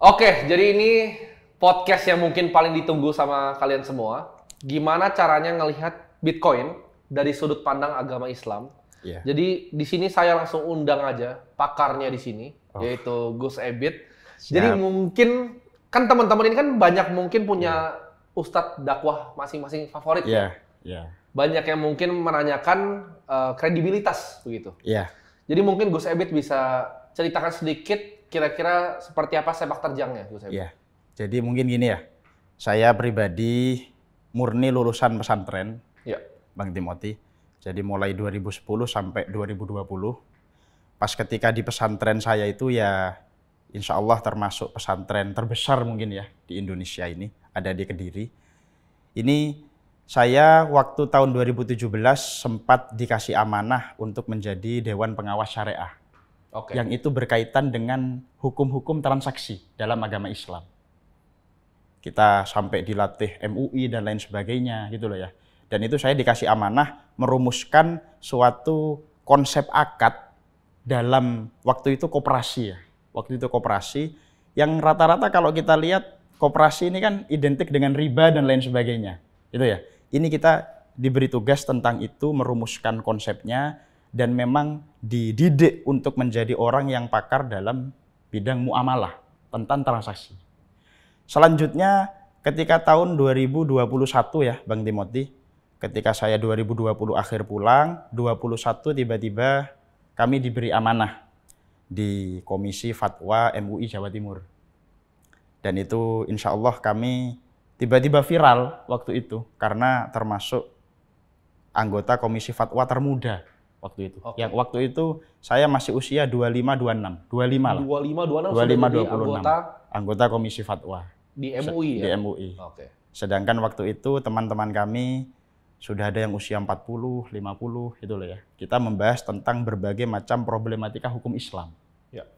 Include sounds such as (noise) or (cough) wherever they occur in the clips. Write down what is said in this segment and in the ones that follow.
Oke, jadi ini podcast yang mungkin paling ditunggu sama kalian semua. Gimana caranya ngelihat Bitcoin dari sudut pandang agama Islam? Yeah. Jadi di sini saya langsung undang aja pakarnya di sini, oh. yaitu Gus Ebit. Siap. Jadi mungkin kan teman-teman ini kan banyak mungkin punya yeah. ustadz dakwah masing-masing favorit. Yeah. Yeah. Banyak yang mungkin menanyakan uh, kredibilitas begitu. Yeah. Jadi mungkin Gus Ebit bisa ceritakan sedikit Kira-kira seperti apa sepak terjangnya, Gus Ya, iya. jadi mungkin gini ya, saya pribadi murni lulusan pesantren, ya. Bang Timoti. Jadi mulai 2010 sampai 2020. Pas ketika di pesantren saya itu ya insya Allah termasuk pesantren terbesar mungkin ya di Indonesia ini, ada di Kediri. Ini saya waktu tahun 2017 sempat dikasih amanah untuk menjadi Dewan Pengawas Syariah okay. yang itu berkaitan dengan hukum-hukum transaksi dalam agama Islam. Kita sampai dilatih MUI dan lain sebagainya gitu loh ya. Dan itu saya dikasih amanah merumuskan suatu konsep akad dalam waktu itu koperasi ya. Waktu itu koperasi yang rata-rata kalau kita lihat koperasi ini kan identik dengan riba dan lain sebagainya. Gitu ya. Ini kita diberi tugas tentang itu merumuskan konsepnya dan memang dididik untuk menjadi orang yang pakar dalam bidang muamalah tentang transaksi. Selanjutnya ketika tahun 2021 ya Bang Timothy, ketika saya 2020 akhir pulang, 21 tiba-tiba kami diberi amanah di Komisi Fatwa MUI Jawa Timur. Dan itu insya Allah kami tiba-tiba viral waktu itu karena termasuk anggota Komisi Fatwa termuda waktu itu. Okay. Yang waktu itu saya masih usia 25 26. 25 lah. 25 26 25 sudah 26. anggota anggota Komisi Fatwa di MUI ya. Di MUI. Oke. Okay. Sedangkan waktu itu teman-teman kami sudah ada yang usia 40, 50 gitu loh ya. Kita membahas tentang berbagai macam problematika hukum Islam. Ya.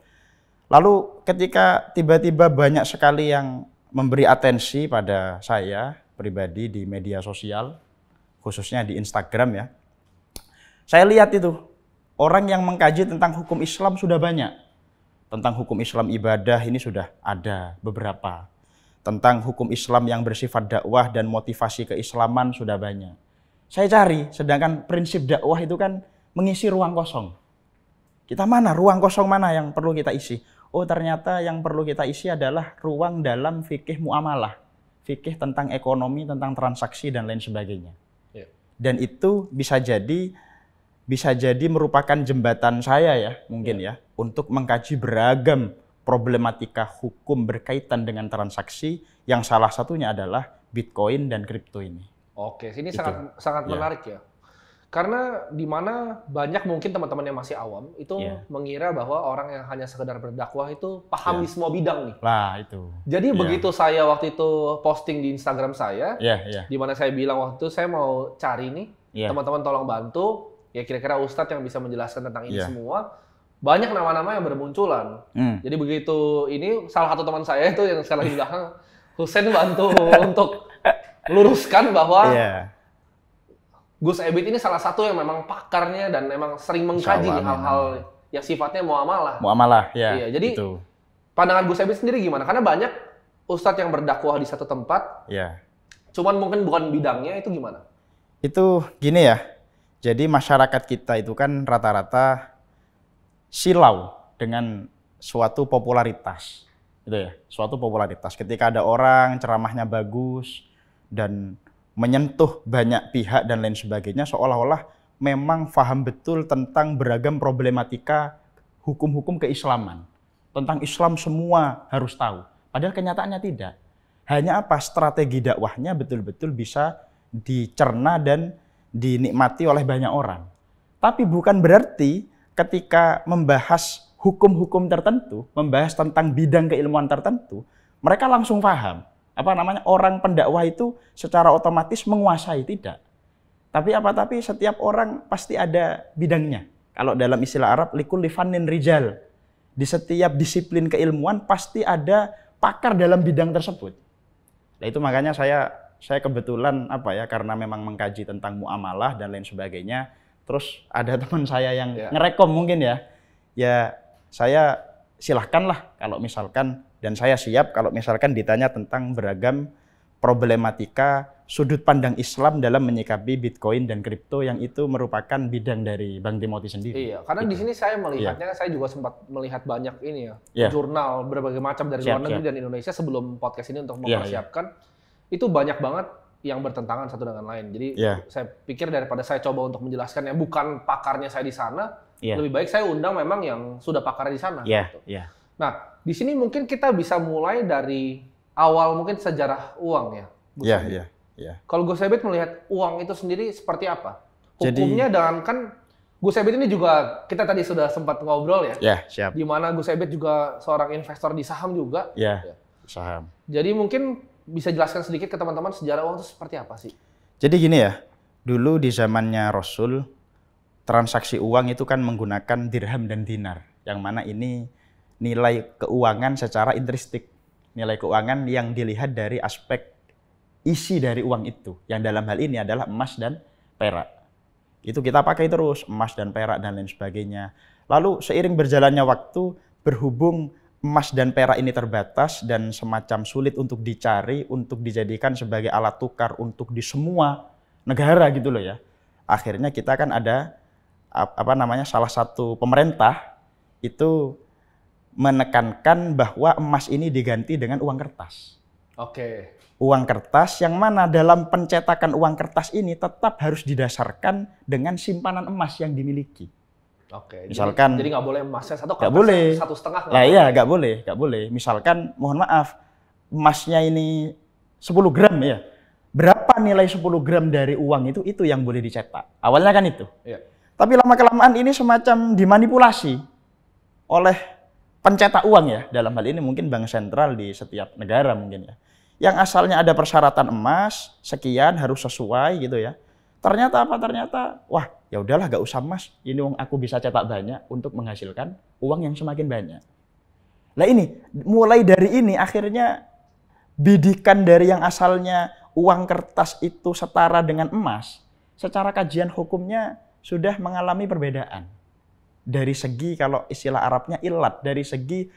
Lalu ketika tiba-tiba banyak sekali yang memberi atensi pada saya pribadi di media sosial khususnya di Instagram ya saya lihat itu, orang yang mengkaji tentang hukum Islam sudah banyak. Tentang hukum Islam ibadah ini sudah ada beberapa. Tentang hukum Islam yang bersifat dakwah dan motivasi keislaman sudah banyak. Saya cari, sedangkan prinsip dakwah itu kan mengisi ruang kosong. Kita mana, ruang kosong mana yang perlu kita isi? Oh ternyata yang perlu kita isi adalah ruang dalam fikih muamalah. Fikih tentang ekonomi, tentang transaksi, dan lain sebagainya. Ya. Dan itu bisa jadi bisa jadi merupakan jembatan saya ya mungkin ya, ya untuk mengkaji beragam problematika hukum berkaitan dengan transaksi yang salah satunya adalah Bitcoin dan kripto ini. Oke, ini Itu. sangat sangat ya. menarik ya. Karena di mana banyak mungkin teman-teman yang masih awam itu ya. mengira bahwa orang yang hanya sekedar berdakwah itu paham ya. di semua bidang nih. Lah itu. Jadi ya. begitu saya waktu itu posting di Instagram saya, ya, ya. di mana saya bilang waktu itu saya mau cari nih iya. teman-teman ya. tolong bantu ya kira-kira ustadz yang bisa menjelaskan tentang ini yeah. semua banyak nama-nama yang bermunculan. mm. Jadi begitu ini salah satu teman saya itu yang sekarang di belakang (laughs) Husen bantu untuk luruskan bahwa yeah. Gus Ebit ini salah satu yang memang pakarnya dan memang sering mengkaji hal-hal yang sifatnya muamalah. Muamalah, ya. Iya, jadi itu. pandangan Gus Ebit sendiri gimana? Karena banyak ustadz yang berdakwah di satu tempat. Ya. Cuman mungkin bukan bidangnya itu gimana? Itu gini ya. Jadi masyarakat kita itu kan rata-rata silau dengan suatu popularitas, gitu ya, suatu popularitas. Ketika ada orang ceramahnya bagus dan menyentuh banyak pihak dan lain sebagainya, seolah-olah memang faham betul tentang beragam problematika hukum-hukum keislaman. Tentang Islam semua harus tahu. Padahal kenyataannya tidak. Hanya apa strategi dakwahnya betul-betul bisa dicerna dan dinikmati oleh banyak orang. Tapi bukan berarti ketika membahas hukum-hukum tertentu, membahas tentang bidang keilmuan tertentu, mereka langsung paham. Apa namanya? Orang pendakwah itu secara otomatis menguasai tidak. Tapi apa tapi setiap orang pasti ada bidangnya. Kalau dalam istilah Arab likul lifanin rijal. Di setiap disiplin keilmuan pasti ada pakar dalam bidang tersebut. Nah, itu makanya saya saya kebetulan apa ya karena memang mengkaji tentang muamalah dan lain sebagainya terus ada (laughs) teman saya yang yeah. ngerekom mungkin ya ya saya silahkanlah kalau misalkan dan saya siap kalau misalkan ditanya tentang beragam problematika sudut pandang Islam dalam menyikapi Bitcoin dan kripto yang itu merupakan bidang dari Bang Timothy sendiri. Iya, karena gitu. di sini saya iya. melihatnya, yeah. saya juga sempat melihat banyak ini ya, yeah. jurnal berbagai macam dari luar negeri siap. dan Indonesia sebelum podcast ini untuk iya, iya. mempersiapkan. Yeah, itu banyak banget yang bertentangan satu dengan lain. Jadi yeah. saya pikir daripada saya coba untuk menjelaskan yang bukan pakarnya saya di sana, yeah. lebih baik saya undang memang yang sudah pakarnya di sana. Yeah. Gitu. Yeah. Nah, di sini mungkin kita bisa mulai dari awal mungkin sejarah uang ya. Iya, iya, iya. Kalau Ebit melihat uang itu sendiri seperti apa? Hukumnya Jadi, dengan kan Ebit ini juga kita tadi sudah sempat ngobrol ya. Gimana ya, yeah, siap. Di mana Ebit juga seorang investor di saham juga. Iya. Yeah, saham. Jadi mungkin bisa jelaskan sedikit ke teman-teman sejarah uang itu seperti apa sih? Jadi gini ya, dulu di zamannya Rasul transaksi uang itu kan menggunakan dirham dan dinar, yang mana ini nilai keuangan secara intristik, nilai keuangan yang dilihat dari aspek isi dari uang itu, yang dalam hal ini adalah emas dan perak. Itu kita pakai terus emas dan perak dan lain sebagainya. Lalu seiring berjalannya waktu berhubung emas dan perak ini terbatas dan semacam sulit untuk dicari, untuk dijadikan sebagai alat tukar untuk di semua negara gitu loh ya. Akhirnya kita kan ada apa namanya salah satu pemerintah itu menekankan bahwa emas ini diganti dengan uang kertas. Oke. Uang kertas yang mana dalam pencetakan uang kertas ini tetap harus didasarkan dengan simpanan emas yang dimiliki. Oke. Misalkan jadi nggak boleh emasnya satu nggak boleh satu setengah. Lah iya nggak boleh nggak boleh. Misalkan mohon maaf emasnya ini 10 gram ya. Berapa nilai 10 gram dari uang itu itu yang boleh dicetak. Awalnya kan itu. Iya. Tapi lama kelamaan ini semacam dimanipulasi oleh pencetak uang ya. Dalam hal ini mungkin bank sentral di setiap negara mungkin ya. Yang asalnya ada persyaratan emas sekian harus sesuai gitu ya. Ternyata apa? Ternyata wah ya udahlah gak usah mas, ini uang aku bisa cetak banyak untuk menghasilkan uang yang semakin banyak. Nah ini, mulai dari ini akhirnya bidikan dari yang asalnya uang kertas itu setara dengan emas, secara kajian hukumnya sudah mengalami perbedaan. Dari segi kalau istilah Arabnya ilat, dari segi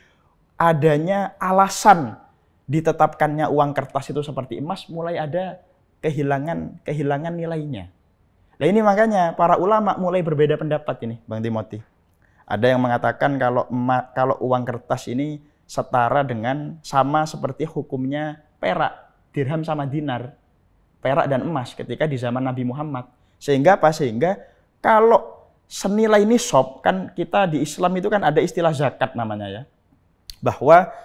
adanya alasan ditetapkannya uang kertas itu seperti emas mulai ada kehilangan kehilangan nilainya. Nah ini makanya para ulama mulai berbeda pendapat ini, Bang Timoti. Ada yang mengatakan kalau kalau uang kertas ini setara dengan sama seperti hukumnya perak, dirham sama dinar, perak dan emas ketika di zaman Nabi Muhammad. Sehingga apa? Sehingga kalau senilai ini sob, kan kita di Islam itu kan ada istilah zakat namanya ya. Bahwa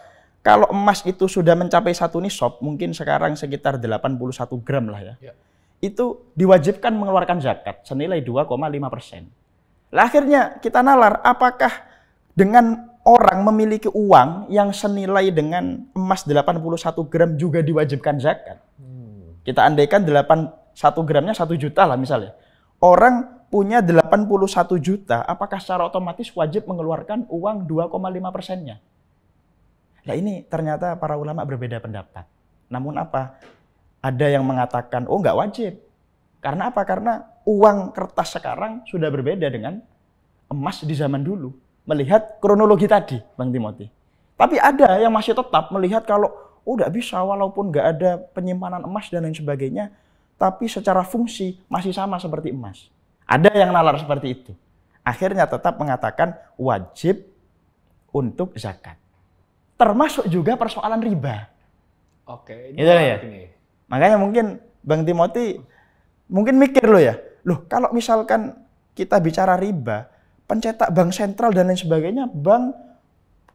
kalau emas itu sudah mencapai satu nisab, mungkin sekarang sekitar 81 gram lah ya. ya itu diwajibkan mengeluarkan zakat senilai 2,5 persen. akhirnya kita nalar, apakah dengan orang memiliki uang yang senilai dengan emas 81 gram juga diwajibkan zakat? Hmm. Kita andaikan 81 gramnya 1 juta lah misalnya. Orang punya 81 juta, apakah secara otomatis wajib mengeluarkan uang 2,5 persennya? Nah ini ternyata para ulama berbeda pendapat. Namun apa? ada yang mengatakan, oh nggak wajib. Karena apa? Karena uang kertas sekarang sudah berbeda dengan emas di zaman dulu. Melihat kronologi tadi, Bang Timothy. Tapi ada yang masih tetap melihat kalau, oh bisa walaupun nggak ada penyimpanan emas dan lain sebagainya, tapi secara fungsi masih sama seperti emas. Ada yang nalar seperti itu. Akhirnya tetap mengatakan wajib untuk zakat. Termasuk juga persoalan riba. Oke, ini, gitu ya. Ini Makanya mungkin Bang Timothy mungkin mikir lo ya, loh kalau misalkan kita bicara riba, pencetak bank sentral dan lain sebagainya, bank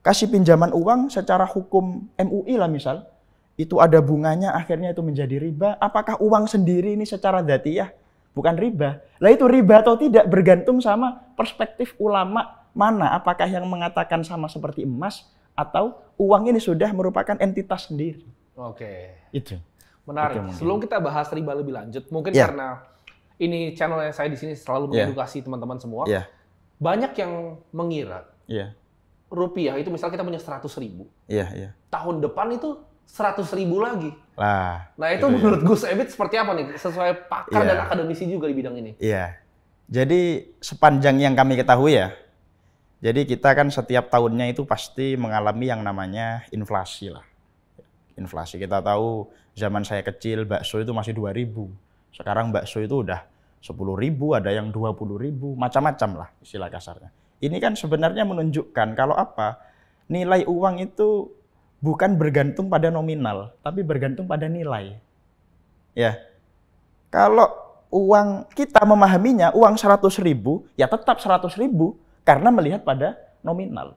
kasih pinjaman uang secara hukum MUI lah misal, itu ada bunganya akhirnya itu menjadi riba. Apakah uang sendiri ini secara dati ya bukan riba? Lah itu riba atau tidak bergantung sama perspektif ulama mana. Apakah yang mengatakan sama seperti emas atau uang ini sudah merupakan entitas sendiri? Oke. Itu. Menarik. Okay, Sebelum kita bahas riba lebih lanjut, mungkin yeah. karena ini channel yang saya di sini selalu ya. mengedukasi yeah. teman-teman semua. Yeah. Banyak yang mengira yeah. rupiah itu misal kita punya seratus ribu, yeah, yeah. tahun depan itu seratus ribu lagi. Lah. Nah itu, gitu ya. menurut Gus Ebit seperti apa nih? Sesuai pakar yeah. dan akademisi juga di bidang ini. Iya. Yeah. Jadi sepanjang yang kami ketahui ya, jadi kita kan setiap tahunnya itu pasti mengalami yang namanya inflasi lah inflasi. Kita tahu zaman saya kecil bakso itu masih 2000. Sekarang bakso itu udah sepuluh ribu, ada yang puluh ribu, macam-macam lah istilah kasarnya. Ini kan sebenarnya menunjukkan kalau apa? Nilai uang itu bukan bergantung pada nominal, tapi bergantung pada nilai. Ya. Kalau uang kita memahaminya uang seratus ribu, ya tetap seratus ribu karena melihat pada nominal.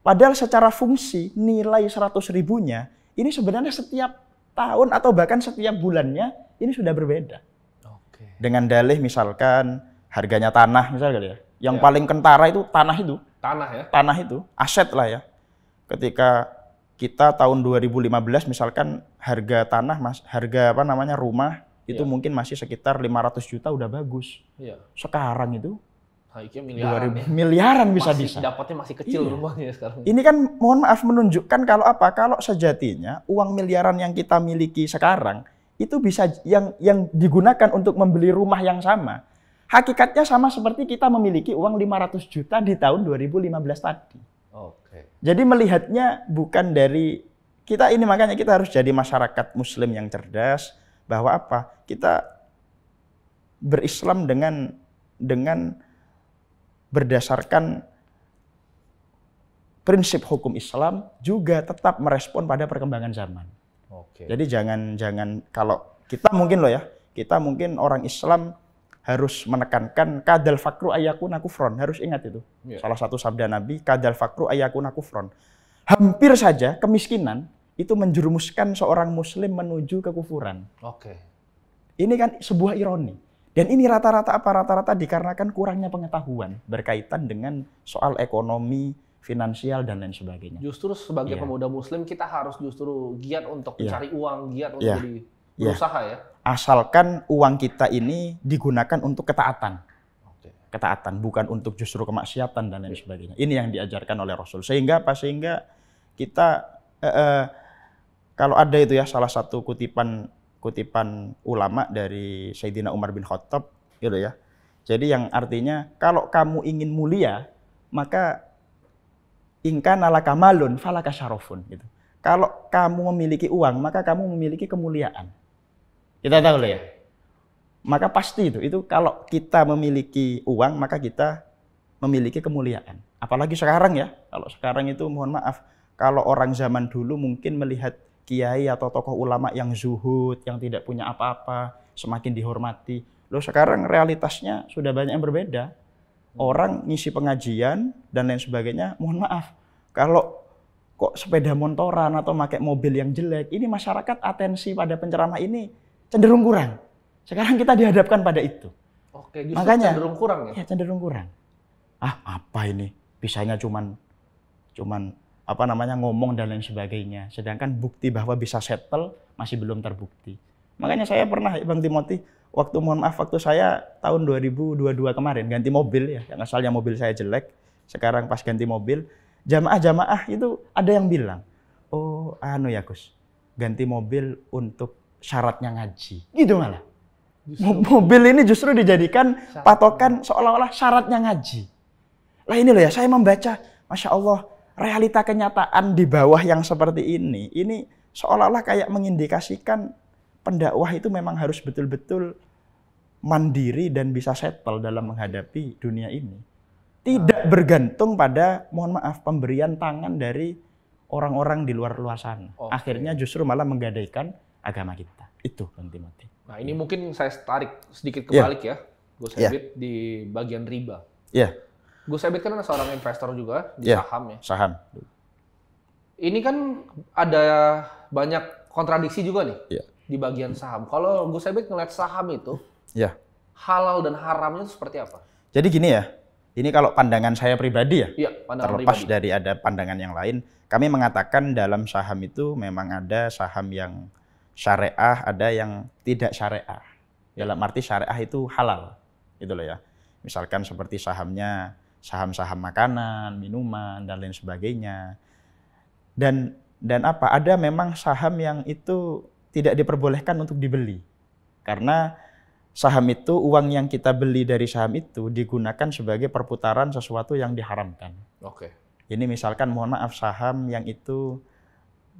Padahal secara fungsi nilai 100 ribunya ini sebenarnya setiap tahun atau bahkan setiap bulannya ini sudah berbeda. Oke. Dengan dalih misalkan harganya tanah misalnya ya. Yang ya. paling kentara itu tanah itu. Tanah ya. Tanah itu aset lah ya. Ketika kita tahun 2015 misalkan harga tanah mas harga apa namanya rumah itu ya. mungkin masih sekitar 500 juta udah bagus. Ya. Sekarang itu Haikia nah, miliaran. ya. Miliaran bisa masih, bisa. Dapatnya masih kecil iya. rumahnya sekarang. Ini kan mohon maaf menunjukkan kalau apa? Kalau sejatinya uang miliaran yang kita miliki sekarang itu bisa yang yang digunakan untuk membeli rumah yang sama. Hakikatnya sama seperti kita memiliki uang 500 juta di tahun 2015 tadi. Oke. Jadi melihatnya bukan dari kita ini makanya kita harus jadi masyarakat muslim yang cerdas bahwa apa? Kita berislam dengan dengan berdasarkan prinsip hukum Islam juga tetap merespon pada perkembangan zaman. Oke. Jadi jangan jangan kalau kita mungkin loh ya, kita mungkin orang Islam harus menekankan kadal fakru ayakuna kufron. Harus ingat itu. Ya. Salah satu sabda Nabi, kadal fakru ayakuna kufron. Hampir saja kemiskinan itu menjerumuskan seorang muslim menuju kekufuran. Oke. Ini kan sebuah ironi. Dan ini rata-rata apa rata-rata dikarenakan kurangnya pengetahuan berkaitan dengan soal ekonomi, finansial dan lain sebagainya. Justru sebagai yeah. pemuda muslim kita harus justru giat untuk yeah. mencari uang, giat untuk yeah. jadi iya. berusaha ya. Asalkan uang kita ini digunakan untuk ketaatan. Ketaatan bukan untuk justru kemaksiatan dan lain iya. sebagainya. Ini yang diajarkan oleh Rasul. Sehingga apa? Sehingga kita eh, eh, kalau ada itu ya salah satu kutipan kutipan ulama dari Sayyidina Umar bin Khattab gitu ya. Jadi yang artinya kalau kamu ingin mulia maka ingka nala kamalun falaka syarofun gitu. Kalau kamu memiliki uang maka kamu memiliki kemuliaan. Kita tahu loh ya. Maka pasti itu itu kalau kita memiliki uang maka kita memiliki kemuliaan. Apalagi sekarang ya. Kalau sekarang itu mohon maaf kalau orang zaman dulu mungkin melihat kiai atau tokoh ulama yang zuhud, yang tidak punya apa-apa, semakin dihormati. Loh sekarang realitasnya sudah banyak yang berbeda. Hmm. Orang ngisi pengajian dan lain sebagainya, mohon maaf, kalau kok sepeda motoran atau pakai mobil yang jelek, ini masyarakat atensi pada penceramah ini cenderung kurang. Sekarang kita dihadapkan pada itu. Oke, justru Makanya, cenderung kurang ya? Iya, cenderung kurang. Ah, apa ini? Bisanya cuman cuman apa namanya ngomong dan lain sebagainya. Sedangkan bukti bahwa bisa settle masih belum terbukti. Makanya saya pernah Bang Timothy waktu mohon maaf waktu saya tahun 2022 kemarin ganti mobil ya. Yang asalnya mobil saya jelek, sekarang pas ganti mobil jamaah-jamaah itu ada yang bilang, "Oh, anu ya Gus, ganti mobil untuk syaratnya ngaji." Gitu malah. Justru. Mobil ini justru dijadikan patokan seolah-olah syaratnya ngaji. Lah ini loh ya, saya membaca, Masya Allah, realita kenyataan di bawah yang seperti ini, ini seolah-olah kayak mengindikasikan pendakwah itu memang harus betul-betul mandiri dan bisa settle dalam menghadapi dunia ini. Tidak ah. bergantung pada, mohon maaf, pemberian tangan dari orang-orang di luar luasan. Akhirnya justru malah menggadaikan agama kita. Itu nanti mati Nah ini mungkin saya tarik sedikit iya. kebalik yeah. ya, Gus iya. Habib, yeah. di bagian riba. Yeah Gus Ebit kan seorang investor juga di yeah, saham ya. Saham. Ini kan ada banyak kontradiksi juga nih yeah. di bagian saham. Kalau Gus Ebit ngeliat saham itu, yeah. halal dan haramnya itu seperti apa? Jadi gini ya, ini kalau pandangan saya pribadi ya, ya terlepas pribadi. dari ada pandangan yang lain, kami mengatakan dalam saham itu memang ada saham yang syariah, ada yang tidak syariah. Dalam arti syariah itu halal, gitu loh ya. Misalkan seperti sahamnya saham-saham makanan, minuman dan lain sebagainya. Dan dan apa? Ada memang saham yang itu tidak diperbolehkan untuk dibeli. Karena saham itu uang yang kita beli dari saham itu digunakan sebagai perputaran sesuatu yang diharamkan. Oke. Ini misalkan mohon maaf saham yang itu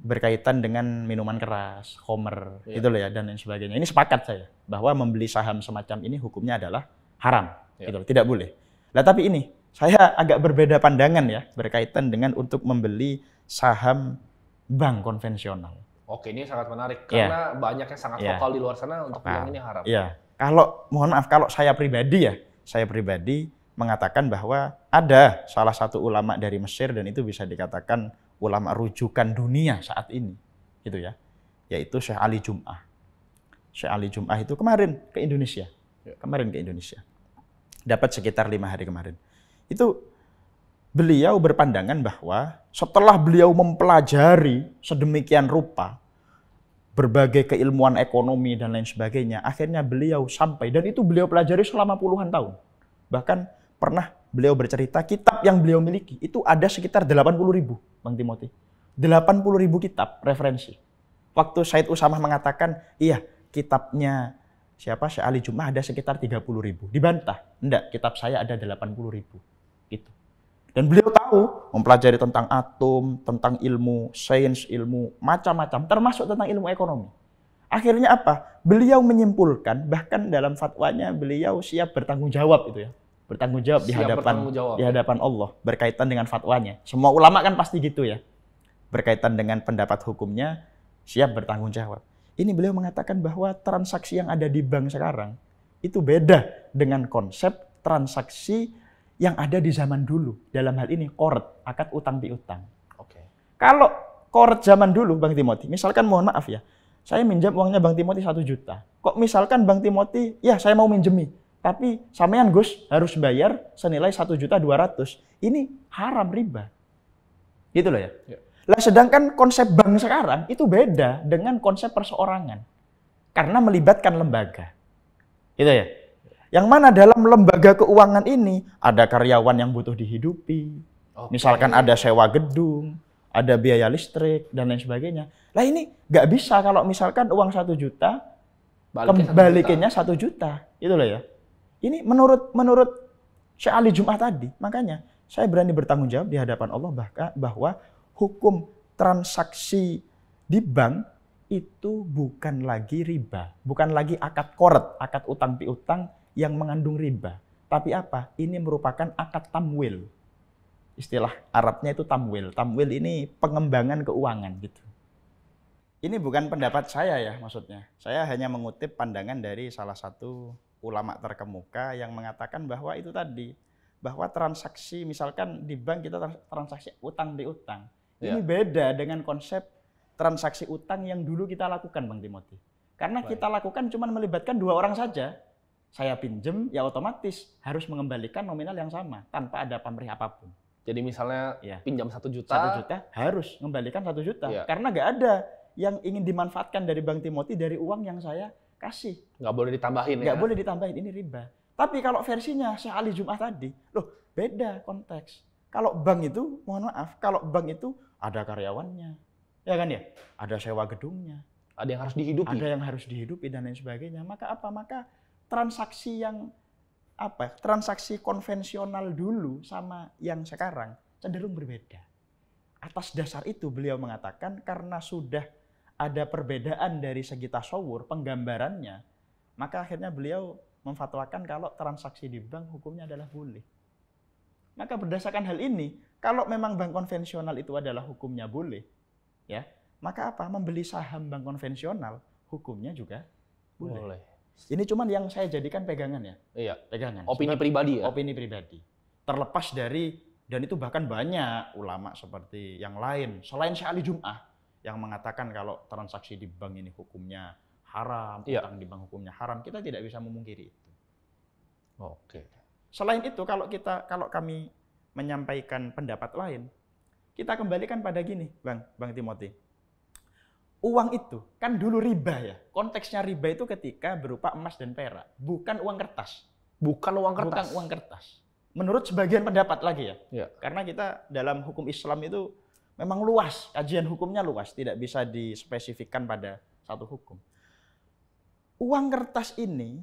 berkaitan dengan minuman keras, homer, yeah. gitu loh ya dan lain sebagainya. Ini sepakat saya bahwa membeli saham semacam ini hukumnya adalah haram, yeah. gitu loh, tidak boleh. Nah tapi ini saya agak berbeda pandangan ya berkaitan dengan untuk membeli saham bank konvensional. Oke, ini sangat menarik iya. karena yeah. banyak sangat yeah. lokal di luar sana untuk yang ini harap. Iya. Yeah. Kalau mohon maaf kalau saya pribadi ya, saya pribadi mengatakan bahwa ada salah satu ulama dari Mesir dan itu bisa dikatakan ulama rujukan dunia saat ini. Gitu ya. Yaitu Syekh Ali Jum'ah. Syekh Ali Jum'ah itu kemarin ke Indonesia. Iya. Kemarin ke Indonesia. Dapat sekitar lima hari kemarin itu beliau berpandangan bahwa setelah beliau mempelajari sedemikian rupa berbagai keilmuan ekonomi dan lain sebagainya, akhirnya beliau sampai dan itu beliau pelajari selama puluhan tahun. Bahkan pernah beliau bercerita kitab yang beliau miliki itu ada sekitar 80 ribu, Bang Timothy. 80 ribu kitab referensi. Waktu Said Usamah mengatakan, iya kitabnya siapa Syekh Ali Jum'ah ada sekitar 30 ribu. Dibantah, enggak kitab saya ada 80 ribu. Itu. Dan beliau tahu mempelajari tentang atom, tentang ilmu sains, ilmu macam-macam, termasuk tentang ilmu ekonomi. Akhirnya apa? Beliau menyimpulkan bahkan dalam fatwanya beliau siap bertanggung jawab itu ya. Bertanggung jawab di hadapan bertanggung jawab. di hadapan Allah berkaitan dengan fatwanya. Semua ulama kan pasti gitu ya. Berkaitan dengan pendapat hukumnya siap bertanggung jawab. Ini beliau mengatakan bahwa transaksi yang ada di bank sekarang itu beda dengan konsep transaksi yang ada di zaman dulu. Dalam hal ini koret, akad utang piutang. Oke. Okay. Kalau koret zaman dulu Bang Timothy, misalkan mohon maaf ya, saya minjam uangnya Bang Timothy satu juta. Kok misalkan Bang Timothy, ya saya mau minjemi, tapi sampean Gus harus bayar senilai satu juta dua ratus. Ini haram riba. Gitu loh ya. ya. Lah sedangkan konsep bank sekarang itu beda dengan konsep perseorangan. Karena melibatkan lembaga. Gitu ya. Yang mana dalam lembaga keuangan ini ada karyawan yang butuh dihidupi. Okay. Misalkan ada sewa gedung, ada biaya listrik dan lain sebagainya. Lah ini nggak bisa kalau misalkan uang satu juta kembalikannya satu juta. Itu loh ya. Ini menurut menurut Syekh Ali Jumat tadi. Makanya saya berani bertanggung jawab di hadapan Allah bahkan bahwa hukum transaksi di bank itu bukan lagi riba, bukan lagi akad koret, akad utang piutang yang mengandung riba. Tapi apa? Ini merupakan akad tamwil. Istilah Arabnya itu tamwil. Tamwil ini pengembangan keuangan gitu. Ini bukan pendapat saya ya maksudnya. Saya hanya mengutip pandangan dari salah satu ulama terkemuka yang mengatakan bahwa itu tadi bahwa transaksi misalkan di bank kita transaksi utang di utang, Ini ya. beda dengan konsep transaksi utang yang dulu kita lakukan Bang Timothy. Karena Baik. kita lakukan cuma melibatkan dua orang saja saya pinjem, ya otomatis harus mengembalikan nominal yang sama tanpa ada pamrih apapun. Jadi misalnya ya. pinjam satu juta, satu juta harus mengembalikan satu juta ya. karena nggak ada yang ingin dimanfaatkan dari Bank Timoti dari uang yang saya kasih. Nggak boleh ditambahin nggak ya? boleh ditambahin ini riba. Tapi kalau versinya sekali Jumat tadi, loh beda konteks. Kalau bank itu, mohon maaf, kalau bank itu ada karyawannya, ya kan ya, ada sewa gedungnya, ada yang harus dihidupi, ada yang harus dihidupi dan lain sebagainya. Maka apa? Maka transaksi yang apa ya, transaksi konvensional dulu sama yang sekarang cenderung berbeda. Atas dasar itu beliau mengatakan karena sudah ada perbedaan dari segi tasawur penggambarannya, maka akhirnya beliau memfatwakan kalau transaksi di bank hukumnya adalah boleh. Maka berdasarkan hal ini, kalau memang bank konvensional itu adalah hukumnya boleh, ya, maka apa? Membeli saham bank konvensional hukumnya juga boleh. boleh. Ini cuman yang saya jadikan pegangan ya. Iya. Pegangan. Opini Sebab pribadi ya. Opini pribadi. Terlepas dari dan itu bahkan banyak ulama seperti yang lain selain Syekh Ali Jum'ah yang mengatakan kalau transaksi di bank ini hukumnya haram, iya. utang di bank hukumnya haram, kita tidak bisa memungkiri itu. Oke. Selain itu kalau kita kalau kami menyampaikan pendapat lain, kita kembalikan pada gini, Bang, Bang Timothy uang itu kan dulu riba ya. Konteksnya riba itu ketika berupa emas dan perak, bukan uang kertas. Bukan uang kertas. Bukan uang kertas. Menurut sebagian pendapat lagi ya. ya. Karena kita dalam hukum Islam itu memang luas, kajian hukumnya luas, tidak bisa dispesifikkan pada satu hukum. Uang kertas ini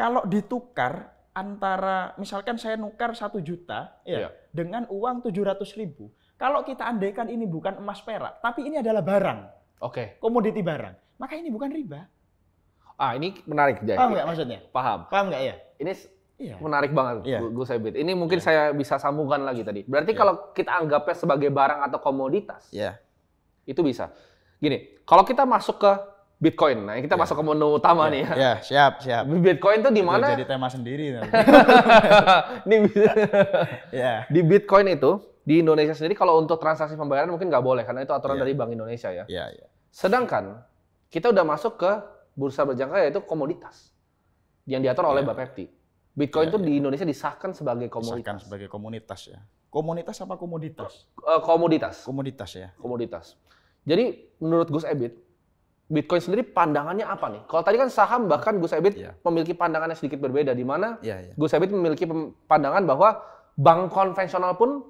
kalau ditukar antara misalkan saya nukar satu juta ya, ya. dengan uang tujuh ratus ribu. Kalau kita andaikan ini bukan emas perak, tapi ini adalah barang Oke. Okay. Komoditi barang. Maka ini bukan riba. Ah, ini menarik jadi. Paham nggak maksudnya? Paham. Paham nggak ya? Ini iya. menarik banget, iya. Gus Ebit. Ini mungkin iya. saya bisa sambungkan lagi tadi. Berarti iya. kalau kita anggapnya sebagai barang atau komoditas, iya. itu bisa. Gini, kalau kita masuk ke Bitcoin, nah kita iya. masuk ke menu utama iya. nih. Ya, iya, siap, siap. Bitcoin tuh di mana? Jadi tema sendiri. (laughs) Ini bisa. yeah. Di Bitcoin itu di Indonesia sendiri kalau untuk transaksi pembayaran mungkin nggak boleh karena itu aturan yeah. dari Bank Indonesia ya. Iya, yeah, iya. Sedangkan kita udah masuk ke bursa berjangka yaitu komoditas yang diatur oleh yeah. Bapepti. Bitcoin iya, itu yeah, di iya. Indonesia disahkan sebagai komoditas. Disahkan sebagai komoditas ya. Komoditas apa komoditas? Eh, komoditas. Komoditas ya. Komoditas. Jadi menurut Gus Ebit, Bitcoin sendiri pandangannya apa nih? Kalau tadi kan saham bahkan Gus Ebit yeah. memiliki pandangannya sedikit berbeda di mana yeah, yeah. Gus Ebit memiliki pandangan bahwa bank konvensional pun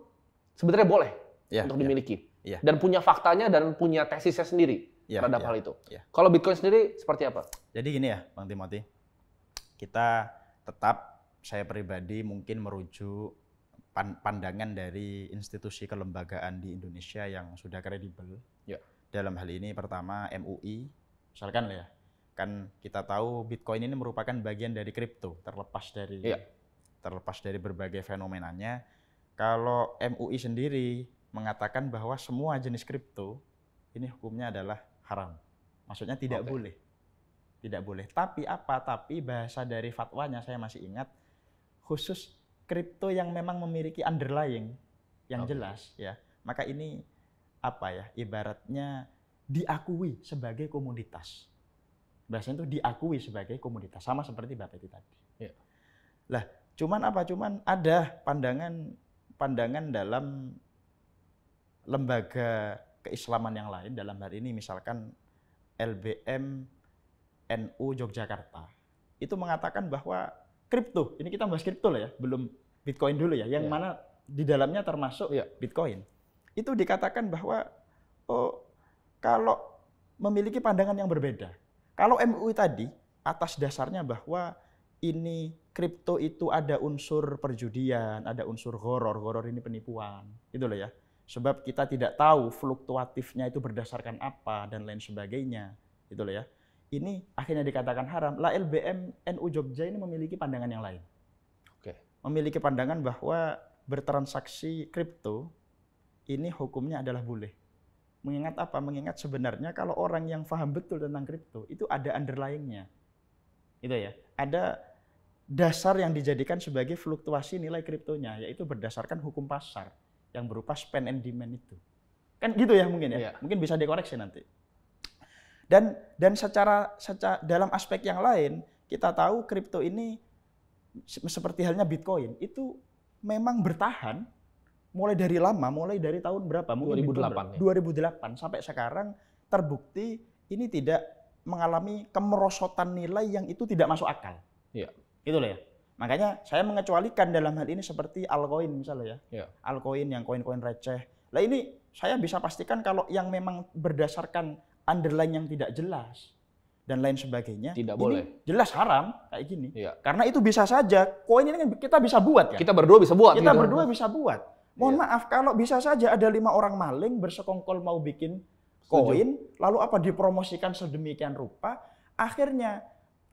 sebenarnya boleh yeah, untuk iya. dimiliki Yeah. dan punya faktanya dan punya tesisnya sendiri ya, terhadap ya, hal itu. Ya. Kalau Bitcoin sendiri seperti apa? Jadi gini ya, Bang Timothy, kita tetap saya pribadi mungkin merujuk pandangan dari institusi kelembagaan di Indonesia yang sudah kredibel. Ya. Dalam hal ini pertama MUI, misalkan ya, kan kita tahu Bitcoin ini merupakan bagian dari kripto, terlepas dari ya. terlepas dari berbagai fenomenanya. Kalau MUI sendiri mengatakan bahwa semua jenis kripto ini hukumnya adalah haram. Maksudnya tidak okay. boleh. Tidak boleh. Tapi apa? Tapi bahasa dari fatwanya saya masih ingat khusus kripto yang memang memiliki underlying yang okay. jelas ya. Maka ini apa ya? Ibaratnya diakui sebagai komoditas. Bahasanya itu diakui sebagai komoditas sama seperti Bapak itu tadi. Ya. Lah, cuman apa? Cuman ada pandangan pandangan dalam lembaga keislaman yang lain dalam hal ini misalkan LBM NU Yogyakarta itu mengatakan bahwa kripto ini kita bahas kripto lah ya belum Bitcoin dulu ya yang ya. mana di dalamnya termasuk ya. Bitcoin itu dikatakan bahwa oh kalau memiliki pandangan yang berbeda kalau MUI tadi atas dasarnya bahwa ini kripto itu ada unsur perjudian, ada unsur horor, horor ini penipuan, gitu loh ya. Sebab kita tidak tahu fluktuatifnya itu berdasarkan apa dan lain sebagainya. Gitu loh ya. Ini akhirnya dikatakan haram. Lah LBM NU Jogja ini memiliki pandangan yang lain. Oke. Memiliki pandangan bahwa bertransaksi kripto ini hukumnya adalah boleh. Mengingat apa? Mengingat sebenarnya kalau orang yang paham betul tentang kripto itu ada underlyingnya. Gitu ya. Ada dasar yang dijadikan sebagai fluktuasi nilai kriptonya yaitu berdasarkan hukum pasar yang berupa spend and demand itu. Kan gitu ya mungkin ya. Yeah. Mungkin bisa dikoreksi nanti. Dan dan secara secara dalam aspek yang lain kita tahu kripto ini seperti halnya Bitcoin itu memang bertahan mulai dari lama, mulai dari tahun berapa? Mungkin 2008. Gitu, Bitcoin, ya. 2008 sampai sekarang terbukti ini tidak mengalami kemerosotan nilai yang itu tidak masuk akal. Iya. Gitu loh ya. Makanya saya mengecualikan dalam hal ini seperti alkoin misalnya ya. ya. Alkoin yang koin-koin receh. Lah ini saya bisa pastikan kalau yang memang berdasarkan underline yang tidak jelas dan lain sebagainya. Tidak boleh. Jelas haram kayak gini. Ya. Karena itu bisa saja koin ini kita bisa buat kan. Kita berdua bisa buat. Kita gitu. Kan? berdua bisa buat. Mohon ya. maaf kalau bisa saja ada lima orang maling bersekongkol mau bikin koin, lalu apa dipromosikan sedemikian rupa, akhirnya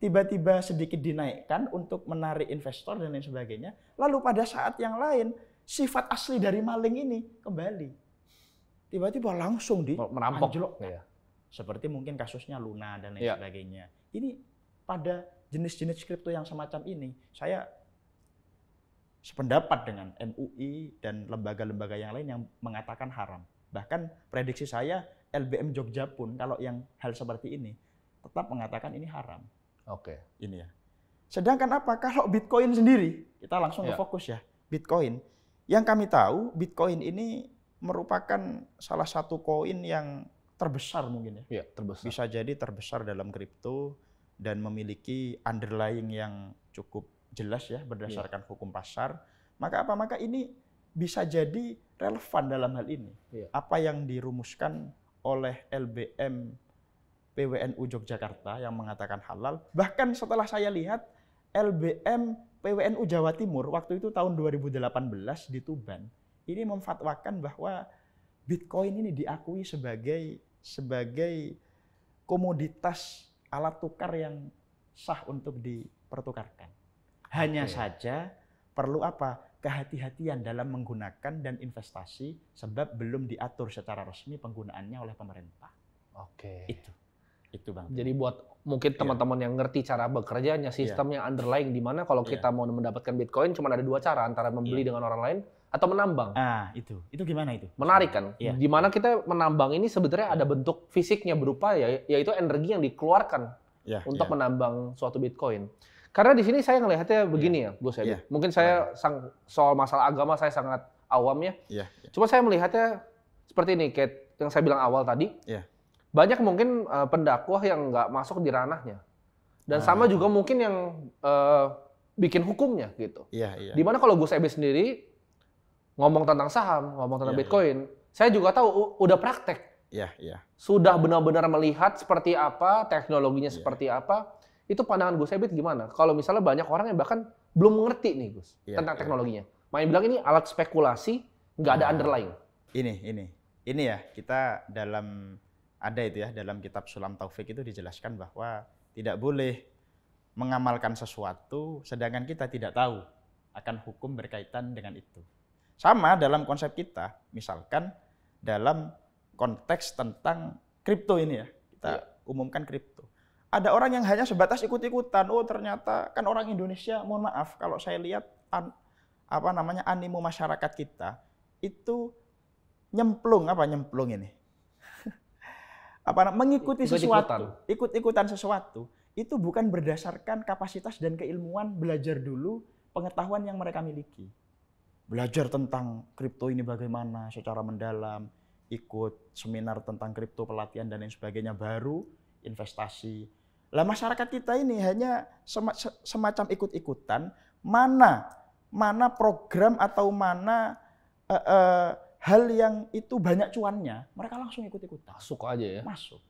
tiba-tiba sedikit dinaikkan untuk menarik investor dan lain sebagainya. Lalu pada saat yang lain sifat asli dari maling ini kembali. Tiba-tiba langsung di oh, merampok. Gitu ya. Seperti mungkin kasusnya Luna dan lain ya. sebagainya. Ini pada jenis-jenis kripto yang semacam ini, saya sependapat dengan MUI dan lembaga-lembaga yang lain yang mengatakan haram. Bahkan prediksi saya LBM Jogja pun kalau yang hal seperti ini tetap mengatakan ini haram. Oke. Okay. Ini ya. Sedangkan apa? Kalau Bitcoin sendiri, kita langsung yeah. Ya. fokus ya, Bitcoin. Yang kami tahu, Bitcoin ini merupakan salah satu koin yang terbesar mungkin ya. Iya, terbesar. Bisa jadi terbesar dalam kripto dan memiliki underlying yang cukup jelas ya berdasarkan iya. hukum pasar. Maka apa? Maka ini bisa jadi relevan dalam hal ini. Iya. Apa yang dirumuskan oleh LBM PWNU Yogyakarta yang mengatakan halal. Bahkan setelah saya lihat LBM PWNU Jawa Timur waktu itu tahun 2018 di Tuban ini memfatwakan bahwa Bitcoin ini diakui sebagai sebagai komoditas alat tukar yang sah untuk dipertukarkan. Hanya okay. saja perlu apa? kehati-hatian dalam menggunakan dan investasi sebab belum diatur secara resmi penggunaannya oleh pemerintah. Oke. Itu. Itu bang. Jadi buat mungkin iya. teman-teman yeah. yang ngerti cara bekerjanya, iya. sistemnya yeah. underlying di mana kalau iya. kita yeah. mau mendapatkan Bitcoin cuma ada dua cara antara membeli yeah. dengan orang lain atau menambang. Ah, itu. Itu gimana itu? Menarik kan? Yeah. Di mana kita menambang ini sebenarnya ada bentuk fisiknya berupa ya yaitu energi yang dikeluarkan yeah, untuk yeah. menambang suatu Bitcoin. Karena di sini saya ngelihatnya begini yeah. ya, Gus Edi. Yeah. Mungkin saya sang, soal masalah agama saya sangat awam ya. Yeah, yeah. Cuma saya melihatnya seperti ini, kayak yang saya bilang awal tadi. Yeah banyak mungkin uh, eh, pendakwah yang nggak masuk di ranahnya. Dan nah. sama juga mungkin yang uh, bikin hukumnya gitu. Iya, iya. Dimana kalau Gus Ebe sendiri ngomong tentang saham, ngomong tentang iya, iya. Bitcoin, saya juga tahu udah praktek. Iya, iya. Sudah benar-benar melihat seperti apa, teknologinya iya. seperti apa. Itu pandangan Gus Ebe gimana? Kalau misalnya banyak orang yang bahkan belum mengerti nih Gus tentang teknologinya. Main bilang ini alat spekulasi, nggak ada nah. underlying. Ini, ini. Ini ya, kita dalam ada itu ya dalam kitab Sulam Taufik itu dijelaskan bahwa tidak boleh mengamalkan sesuatu sedangkan kita tidak tahu akan hukum berkaitan dengan itu. Sama dalam konsep kita, misalkan dalam konteks tentang kripto ini ya. Kita iya. umumkan kripto. Ada orang yang hanya sebatas ikut-ikutan. Oh, ternyata kan orang Indonesia, mohon maaf kalau saya lihat an, apa namanya animo masyarakat kita itu nyemplung apa nyemplung ini? apa mengikuti ikut sesuatu, ikut-ikutan sesuatu itu bukan berdasarkan kapasitas dan keilmuan belajar dulu pengetahuan yang mereka miliki. Belajar tentang kripto ini bagaimana secara mendalam, ikut seminar tentang kripto pelatihan dan lain sebagainya baru investasi. Lah masyarakat kita ini hanya semacam ikut-ikutan mana mana program atau mana uh, uh, hal yang itu banyak cuannya, mereka langsung ikut-ikutan. Masuk aja ya. Masuk.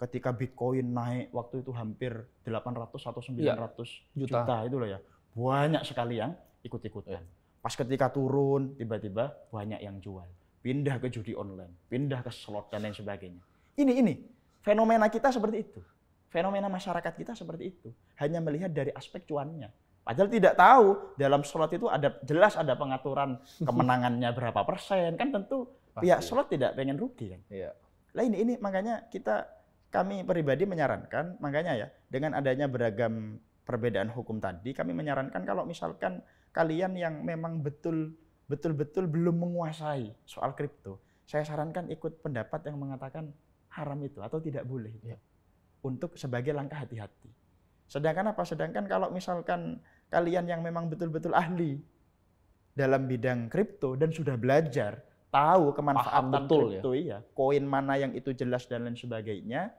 Ketika Bitcoin naik waktu itu hampir 800 atau 900 ya, juta. juta itu loh ya. Banyak sekali yang ikut-ikutan. Ya. Pas ketika turun, tiba-tiba banyak yang jual. Pindah ke judi online, pindah ke slot dan lain sebagainya. Ini ini fenomena kita seperti itu. Fenomena masyarakat kita seperti itu. Hanya melihat dari aspek cuannya. Padahal tidak tahu dalam sholat itu ada jelas ada pengaturan (laughs) kemenangannya berapa persen kan tentu Pasti. pihak sholat tidak pengen rugi kan. Iya. Lah ini ini makanya kita kami pribadi menyarankan makanya ya dengan adanya beragam perbedaan hukum tadi kami menyarankan kalau misalkan kalian yang memang betul betul-betul belum menguasai soal kripto saya sarankan ikut pendapat yang mengatakan haram itu atau tidak boleh ya. untuk sebagai langkah hati-hati. Sedangkan apa? Sedangkan kalau misalkan kalian yang memang betul-betul ahli dalam bidang kripto dan sudah belajar, tahu kemanfaatan kripto, ya? Iya, koin mana yang itu jelas dan lain sebagainya,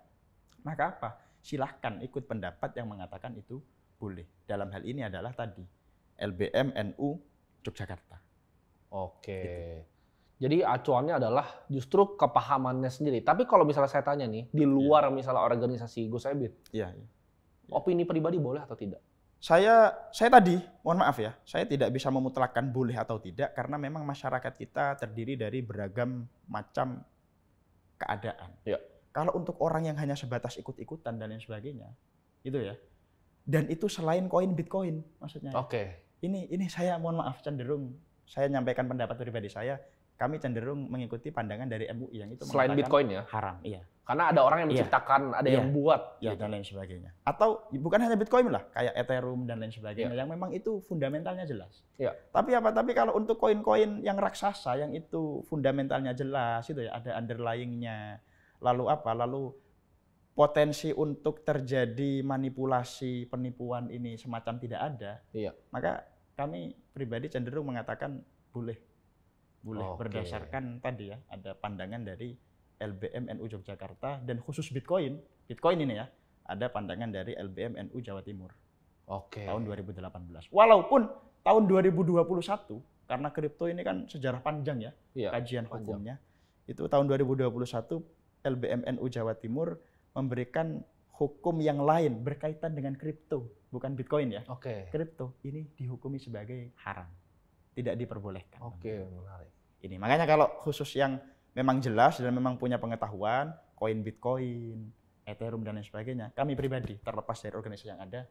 maka apa? Silahkan ikut pendapat yang mengatakan itu boleh. Dalam hal ini adalah tadi LBM NU Yogyakarta. Oke. Gitu. Jadi acuannya adalah justru kepahamannya sendiri. Tapi kalau misalnya saya tanya nih, di iya. luar ya. misalnya organisasi Gus Ebit, ya, ya. opini pribadi boleh atau tidak? saya saya tadi mohon maaf ya, saya tidak bisa memutlakan boleh atau tidak karena memang masyarakat kita terdiri dari beragam macam keadaan. Ya. Kalau untuk orang yang hanya sebatas ikut-ikutan dan lain sebagainya, itu ya. Dan itu selain koin Bitcoin maksudnya. Oke. Okay. Ini ini saya mohon maaf cenderung saya nyampaikan pendapat pribadi saya kami cenderung mengikuti pandangan dari MUI yang itu selain Bitcoin ya haram iya karena ada orang yang iya. menciptakan iya. ada iya. yang buat iya, gitu. dan lain sebagainya atau bukan hanya Bitcoin lah kayak Ethereum dan lain sebagainya iya. yang memang itu fundamentalnya jelas iya. tapi apa tapi kalau untuk koin-koin yang raksasa yang itu fundamentalnya jelas itu ya ada underlyingnya lalu apa lalu potensi untuk terjadi manipulasi penipuan ini semacam tidak ada iya. maka kami pribadi cenderung mengatakan boleh boleh okay. berdasarkan tadi ya ada pandangan dari LBM NU Yogyakarta dan khusus Bitcoin, Bitcoin ini ya, ada pandangan dari LBM NU Jawa Timur. Oke. Tahun 2018. Walaupun tahun 2021 karena kripto ini kan sejarah panjang ya, iya, kajian panjang. hukumnya. Itu tahun 2021 LBM NU Jawa Timur memberikan hukum yang lain berkaitan dengan kripto, bukan Bitcoin ya. Oke. Kripto ini dihukumi sebagai haram tidak diperbolehkan. Oke, menarik. Ini makanya kalau khusus yang memang jelas dan memang punya pengetahuan, koin Bitcoin, Ethereum dan lain sebagainya, kami pribadi terlepas dari organisasi yang ada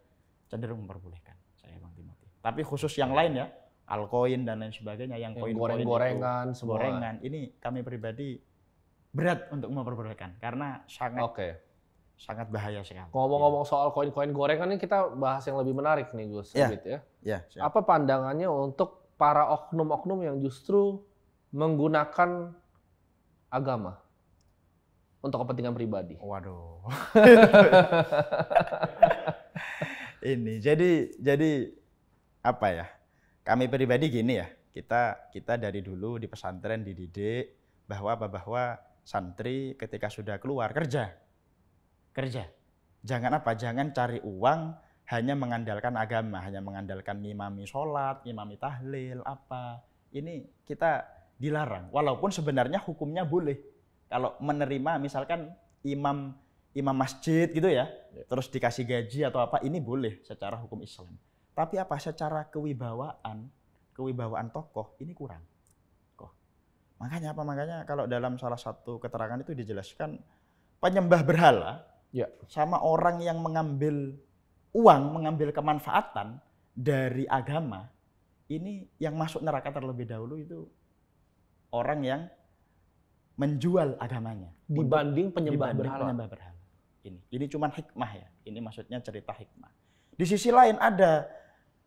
cenderung memperbolehkan. Saya Bang Timothy. Tapi khusus yang lain ya, alkoin dan lain sebagainya yang koin goreng-gorengan semua. Gorengan ini kami pribadi berat untuk memperbolehkan karena sangat Oke. sangat bahaya sekali. Ngomong-ngomong ya. soal koin-koin gorengan ini kita bahas yang lebih menarik nih Gus iya. ya. ya. ya Apa pandangannya untuk para oknum-oknum yang justru menggunakan agama untuk kepentingan pribadi. Waduh. Ini jadi jadi apa ya? Kami pribadi gini ya. Kita kita dari dulu di pesantren dididik bahwa apa bahwa santri ketika sudah keluar kerja. Kerja. Jangan apa? Jangan cari uang hanya mengandalkan agama, hanya mengandalkan imami sholat, imami tahlil, apa. Ini kita dilarang. Walaupun sebenarnya hukumnya boleh. Kalau menerima misalkan imam imam masjid gitu ya, ya. terus dikasih gaji atau apa, ini boleh secara hukum Islam. Tapi apa secara kewibawaan, kewibawaan tokoh ini kurang. Kok. Makanya apa? Makanya kalau dalam salah satu keterangan itu dijelaskan penyembah berhala ya. sama orang yang mengambil uang mengambil kemanfaatan dari agama ini yang masuk neraka terlebih dahulu itu orang yang menjual agamanya dibanding penyembah berhala. berhala. Ini ini cuma hikmah ya. Ini maksudnya cerita hikmah. Di sisi lain ada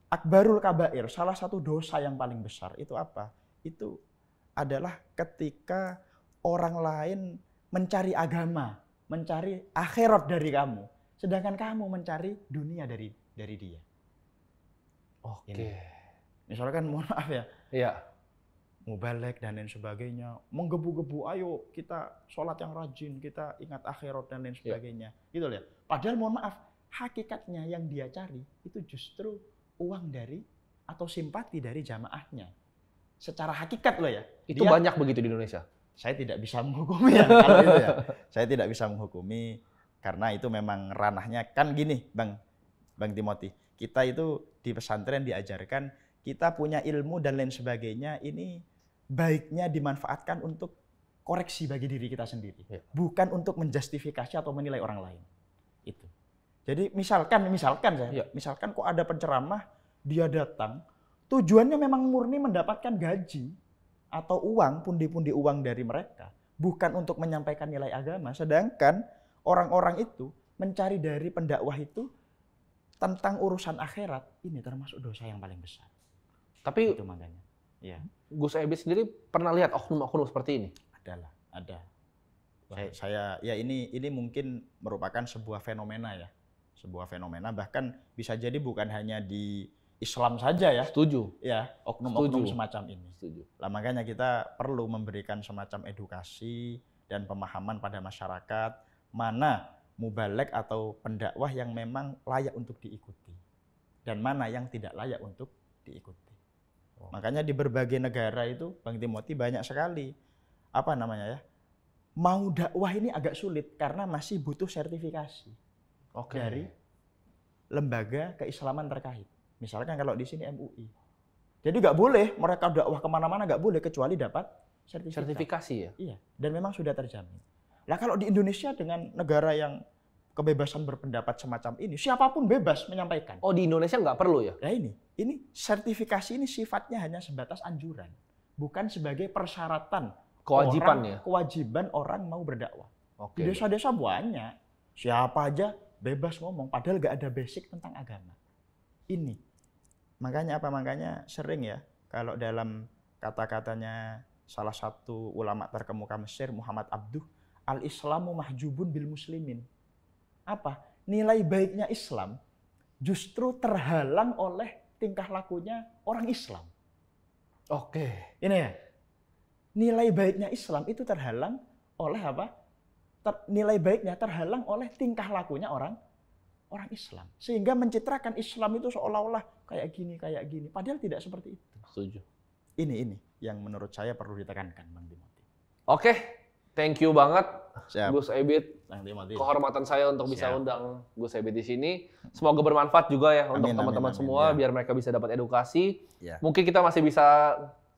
akbarul kabair, salah satu dosa yang paling besar itu apa? Itu adalah ketika orang lain mencari agama, mencari akhirat dari kamu. Sedangkan kamu mencari dunia dari dari dia. Oke. Okay. Misalkan mohon maaf ya. Iya. Mubalek dan lain sebagainya, menggebu-gebu, ayo kita sholat yang rajin, kita ingat akhirat dan lain iya. sebagainya. Ya. Gitu ya. Padahal mohon maaf, hakikatnya yang dia cari itu justru uang dari atau simpati dari jamaahnya. Secara hakikat loh ya. Itu dia, banyak begitu di Indonesia. Saya tidak bisa menghukumi ya, kalau itu ya. (laughs) Saya tidak bisa menghukumi karena itu memang ranahnya kan gini, Bang Bang Timothy. Kita itu di pesantren diajarkan kita punya ilmu dan lain sebagainya ini baiknya dimanfaatkan untuk koreksi bagi diri kita sendiri, ya. bukan untuk menjustifikasi atau menilai orang lain. Itu. Jadi misalkan misalkan saya, ya. misalkan kok ada penceramah dia datang tujuannya memang murni mendapatkan gaji atau uang pundi-pundi uang dari mereka, bukan untuk menyampaikan nilai agama. Sedangkan orang-orang itu mencari dari pendakwah itu tentang urusan akhirat ini termasuk dosa yang paling besar. Tapi itu makanya. Ya. Gus Ebi sendiri pernah lihat oknum-oknum seperti ini? Adalah, ada. Saya, saya ya ini ini mungkin merupakan sebuah fenomena ya. Sebuah fenomena bahkan bisa jadi bukan hanya di Islam saja ya. Setuju. Ya, oknum-oknum semacam ini. Setuju. Lah makanya kita perlu memberikan semacam edukasi dan pemahaman pada masyarakat mana mubalek atau pendakwah yang memang layak untuk diikuti dan mana yang tidak layak untuk diikuti. Wow. Oh. Makanya di berbagai negara itu Bang Timoti banyak sekali apa namanya ya mau dakwah ini agak sulit karena masih butuh sertifikasi okay. dari lembaga keislaman terkait. Misalkan kalau di sini MUI. Jadi nggak boleh mereka dakwah kemana-mana nggak boleh kecuali dapat sertifikasi. Sertifikasi ya. Iya. Dan memang sudah terjamin. Nah kalau di Indonesia dengan negara yang kebebasan berpendapat semacam ini, siapapun bebas menyampaikan. Oh di Indonesia nggak perlu ya? Nah ini, ini sertifikasi ini sifatnya hanya sebatas anjuran, bukan sebagai persyaratan kewajiban orang, ya. Kewajiban orang mau berdakwah. Okay. Di desa-desa banyak, siapa aja bebas ngomong, padahal nggak ada basic tentang agama. Ini, makanya apa? Makanya sering ya, kalau dalam kata-katanya salah satu ulama terkemuka Mesir Muhammad Abduh Al-Islamu mahjubun bil muslimin. Apa? Nilai baiknya Islam justru terhalang oleh tingkah lakunya orang Islam. Oke. Ini ya. Nilai baiknya Islam itu terhalang oleh apa? Ter, nilai baiknya terhalang oleh tingkah lakunya orang orang Islam. Sehingga mencitrakan Islam itu seolah-olah kayak gini, kayak gini. Padahal tidak seperti itu. Setuju. Ini, ini yang menurut saya perlu ditekankan Bang Dimoti. Oke, thank you banget Siap. Gus Ebit. Kehormatan saya untuk bisa Siap. undang Gus Ebit di sini. Semoga bermanfaat juga ya untuk teman-teman semua ya. biar mereka bisa dapat edukasi. Ya. Mungkin kita masih bisa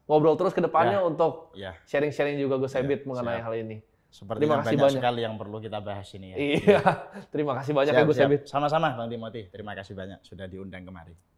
ngobrol terus ke depannya ya. untuk iya. sharing-sharing juga Gus ya. mengenai siap. hal ini. Seperti terima kasih banyak, banyak sekali yang perlu kita bahas ini ya. Iya. (laughs) terima kasih banyak ya, siap, ya Gus Ebit. Sama-sama Bang Timoti, Terima kasih banyak sudah diundang kemari.